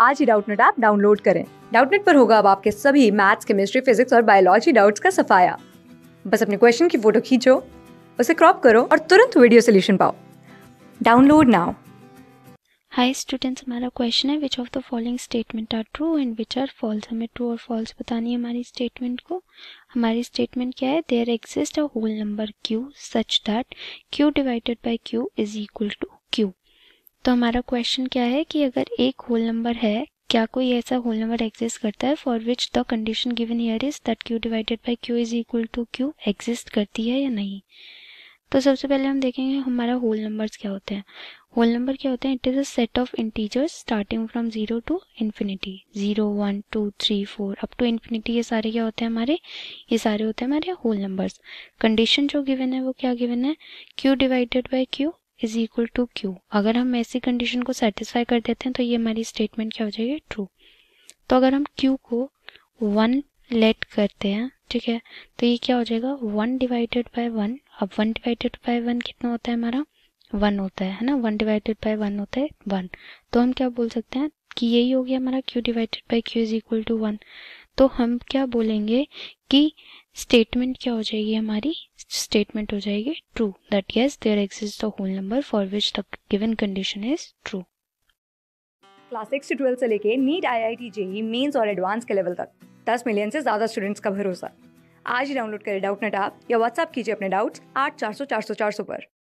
आज ही Doubtnut app download करें डाउटनेट पर होगा अब आपके सभी मैथ्स केमिस्ट्री फिजिक्स और बायोलॉजी डाउट्स का सफाया बस अपने क्वेश्चन की फोटो खींचो उसे क्रॉप करो और तुरंत वीडियो सोल्यूशन पाओ डाउनलोड नाउ हाई स्टूडेंट्स हमारा क्वेश्चन है which of the following statement are true and which are false हमें ट्रू और फॉल्स बतानी है हमारी स्टेटमेंट को हमारी स्टेटमेंट क्या है there exist a whole number q such that q divided by q is equal to q तो हमारा क्वेश्चन क्या है कि अगर एक होल नंबर है क्या कोई ऐसा होल नंबर एग्जिस्ट करता है for which the condition given here is that q divided by q is equal to q exist करती है या नहीं तो सबसे पहले हम देखेंगे हमारा होल नंबर्स क्या होते हैं होल नंबर क्या होते हैं it is a set of integers starting from zero to infinity zero one two three four up to infinity ये सारे क्या होते हैं हमारे ये सारे होते हैं हमारे होल नंबर्स कंडीशन जो गिवन है वो क्या गिवन है q divided by q is equal to q अगर हम ऐसी कंडीशन को सेटिस्फाई कर देते हैं तो ये हमारी स्टेटमेंट क्या हो जाएगी ट्रू तो अगर हम क्यू को वन लेट करते हैं ठीक है तो ये क्या हो जाएगा वन डिवाइडेड बाय वन अब वन डिवाइडेड बाय वन कितना होता है हमारा वन होता है है ना वन डिवाइडेड बाय वन होता है वन तो हम क्या बोल सकते हैं कि यही हो गया हमारा q divided by q is equal to one तो हम क्या बोलेंगे कि स्टेटमेंट क्या हो जाएगी हमारी स्टेटमेंट हो जाएगी true that yes there exist the whole number for which the given condition is true class six से ट्वेल्थ से लेके NEET I I T JEE mains और एडवांस के लेवल तक दस मिलियन से ज़्यादा स्टूडेंट्स का भरोसा आज ही डाउनलोड करें डाउट नेट आप या व्हाट्सएप कीजिए अपने डाउट्स आठ चार सौ चार सौ चार सौ पर